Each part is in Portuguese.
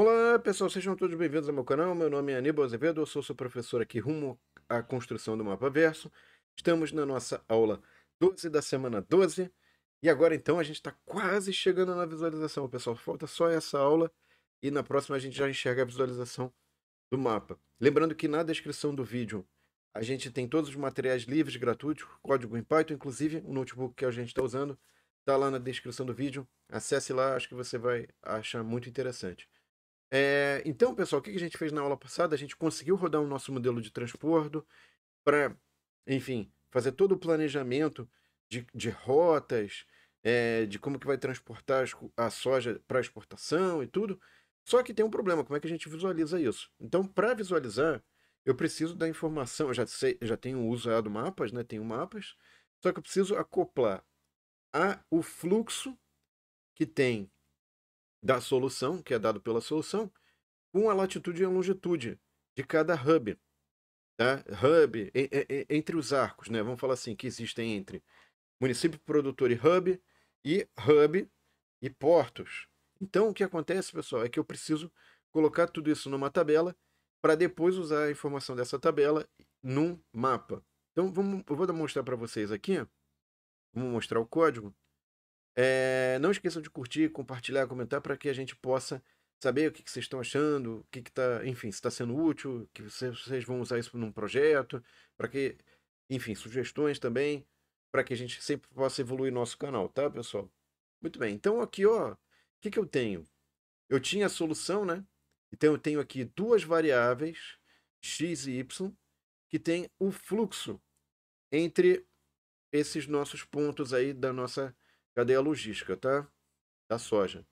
Olá pessoal, sejam todos bem-vindos ao meu canal. Meu nome é Aníbal Azevedo, eu sou seu professor aqui rumo à construção do mapa verso. Estamos na nossa aula 12 da semana 12 e agora então a gente está quase chegando na visualização, pessoal. Falta só essa aula e na próxima a gente já enxerga a visualização do mapa. Lembrando que na descrição do vídeo a gente tem todos os materiais livres, gratuitos, código em Python, inclusive o notebook que a gente está usando está lá na descrição do vídeo. Acesse lá, acho que você vai achar muito interessante. É, então, pessoal, o que a gente fez na aula passada? A gente conseguiu rodar o nosso modelo de transbordo para, enfim, fazer todo o planejamento de, de rotas, é, de como que vai transportar a soja para exportação e tudo. Só que tem um problema, como é que a gente visualiza isso? Então, para visualizar, eu preciso da informação, eu já, sei, já tenho usado mapas, né? Tenho mapas, só que eu preciso acoplar a, o fluxo que tem da solução, que é dado pela solução, com a latitude e a longitude de cada hub. Tá? Hub, e, e, entre os arcos, né? vamos falar assim, que existem entre município produtor e hub, e hub e portos. Então, o que acontece, pessoal, é que eu preciso colocar tudo isso numa tabela para depois usar a informação dessa tabela num mapa. Então, vamos, eu vou mostrar para vocês aqui. Vamos mostrar o código. É, não esqueçam de curtir, compartilhar, comentar para que a gente possa saber o que, que vocês estão achando, o que está, enfim, se está sendo útil, que vocês, vocês vão usar isso num projeto, para que, enfim, sugestões também, para que a gente sempre possa evoluir nosso canal, tá, pessoal? Muito bem, então aqui, ó, o que, que eu tenho? Eu tinha a solução, né? Então eu tenho aqui duas variáveis, x e y, que tem o fluxo entre esses nossos pontos aí da nossa cadeia logística, tá? Da soja.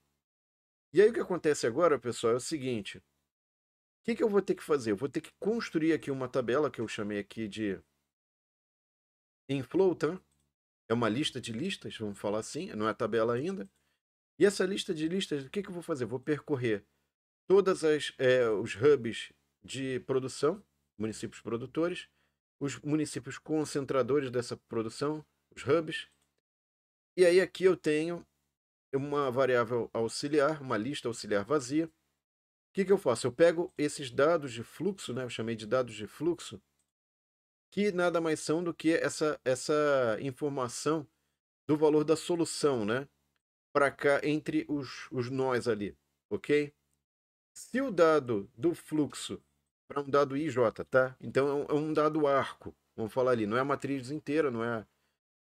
E aí o que acontece agora, pessoal, é o seguinte. O que, que eu vou ter que fazer? Eu vou ter que construir aqui uma tabela que eu chamei aqui de inflow, tá? É uma lista de listas, vamos falar assim, não é tabela ainda. E essa lista de listas, o que, que eu vou fazer? Eu vou percorrer todas as é, os hubs de produção, municípios produtores, os municípios concentradores dessa produção, os hubs, e aí aqui eu tenho uma variável auxiliar, uma lista auxiliar vazia. O que, que eu faço? Eu pego esses dados de fluxo, né? eu chamei de dados de fluxo, que nada mais são do que essa, essa informação do valor da solução, né? Para cá, entre os, os nós ali, ok? Se o dado do fluxo para um dado IJ, tá? Então é um, é um dado arco, vamos falar ali, não é a matriz inteira, não é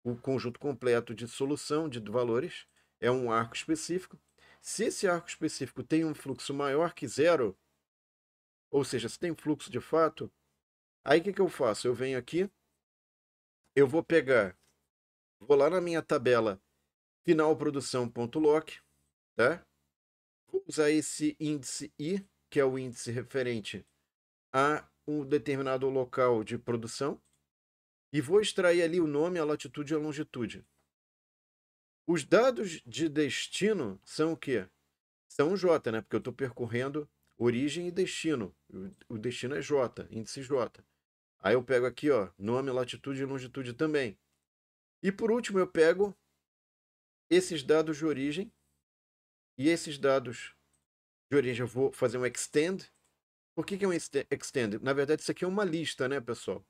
o conjunto completo de solução de valores é um arco específico. Se esse arco específico tem um fluxo maior que zero, ou seja, se tem fluxo de fato, aí o que, que eu faço? Eu venho aqui, eu vou pegar, vou lá na minha tabela finalprodução.loc, tá? Vou usar esse índice I, que é o índice referente a um determinado local de produção, e vou extrair ali o nome, a latitude e a longitude. Os dados de destino são o quê? São J, né? Porque eu estou percorrendo origem e destino. O destino é J, índice J. Aí eu pego aqui, ó, nome, latitude e longitude também. E por último, eu pego esses dados de origem e esses dados de origem eu vou fazer um extend. Por que, que é um extend? Na verdade, isso aqui é uma lista, né, pessoal?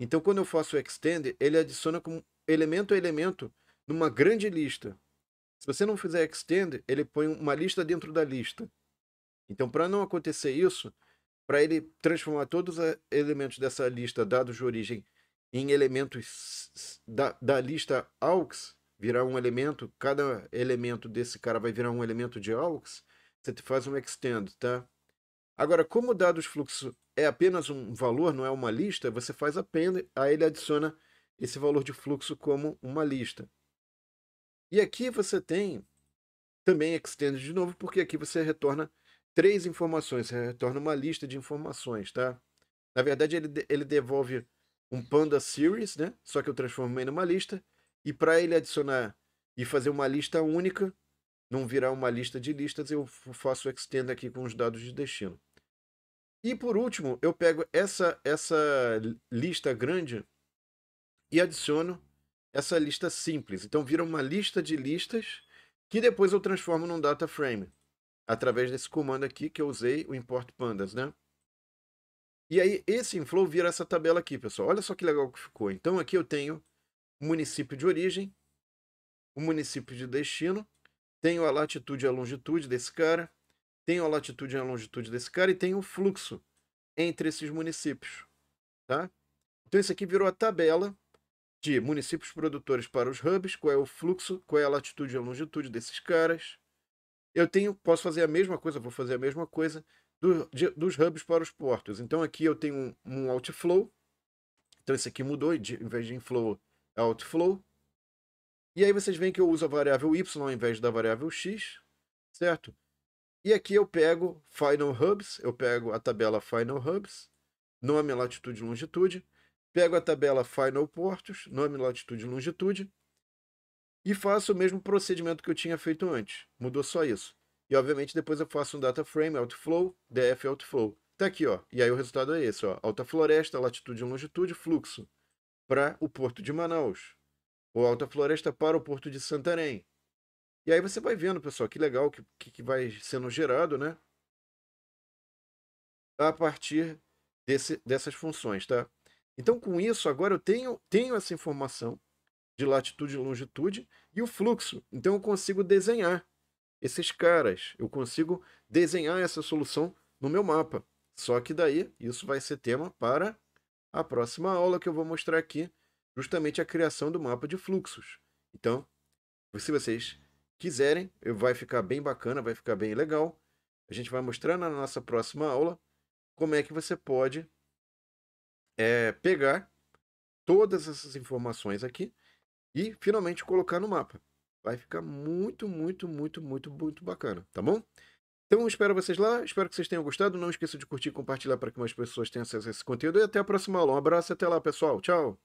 Então, quando eu faço o extend, ele adiciona como elemento a elemento numa grande lista. Se você não fizer extend, ele põe uma lista dentro da lista. Então, para não acontecer isso, para ele transformar todos os elementos dessa lista, dados de origem, em elementos da, da lista aux, virar um elemento, cada elemento desse cara vai virar um elemento de aux, você faz um extend, tá? Agora, como o dados fluxo é apenas um valor, não é uma lista, você faz append, aí ele adiciona esse valor de fluxo como uma lista. E aqui você tem também extend de novo, porque aqui você retorna três informações, você retorna uma lista de informações, tá? Na verdade, ele, ele devolve um panda series, né? Só que eu transformei numa lista. E para ele adicionar e fazer uma lista única, não virar uma lista de listas, eu faço extend aqui com os dados de destino. E por último, eu pego essa, essa lista grande e adiciono essa lista simples. Então vira uma lista de listas que depois eu transformo num data frame através desse comando aqui que eu usei, o import pandas, né? E aí esse inflow vira essa tabela aqui, pessoal. Olha só que legal que ficou. Então aqui eu tenho o município de origem, o município de destino, tenho a latitude e a longitude desse cara, tenho a latitude e a longitude desse cara e tenho o fluxo entre esses municípios. Tá? Então isso aqui virou a tabela de municípios produtores para os hubs, qual é o fluxo, qual é a latitude e a longitude desses caras. Eu tenho, posso fazer a mesma coisa, vou fazer a mesma coisa do, de, dos hubs para os portos. Então aqui eu tenho um, um outflow. Então esse aqui mudou, de, em vez de inflow é outflow. E aí vocês veem que eu uso a variável y ao invés da variável x, certo? E aqui eu pego Final Hubs, eu pego a tabela Final Hubs, nome, latitude e longitude, pego a tabela Final Portos, nome, latitude e longitude, e faço o mesmo procedimento que eu tinha feito antes. Mudou só isso. E obviamente depois eu faço um data frame outflow, df outflow. Tá aqui, ó. E aí o resultado é esse, ó. Alta floresta, latitude e longitude, fluxo para o porto de Manaus, ou Alta Floresta para o porto de Santarém, e aí você vai vendo, pessoal, que legal que, que vai sendo gerado, né? A partir desse, dessas funções, tá? Então, com isso, agora eu tenho, tenho essa informação de latitude e longitude e o fluxo. Então, eu consigo desenhar esses caras, eu consigo desenhar essa solução no meu mapa. Só que daí, isso vai ser tema para a próxima aula que eu vou mostrar aqui, justamente a criação do mapa de fluxos. Então, se vocês quiserem, vai ficar bem bacana, vai ficar bem legal. A gente vai mostrar na nossa próxima aula como é que você pode é, pegar todas essas informações aqui e finalmente colocar no mapa. Vai ficar muito, muito, muito, muito, muito bacana, tá bom? Então, espero vocês lá, espero que vocês tenham gostado. Não esqueça de curtir e compartilhar para que mais pessoas tenham acesso a esse conteúdo. E até a próxima aula. Um abraço e até lá, pessoal. Tchau!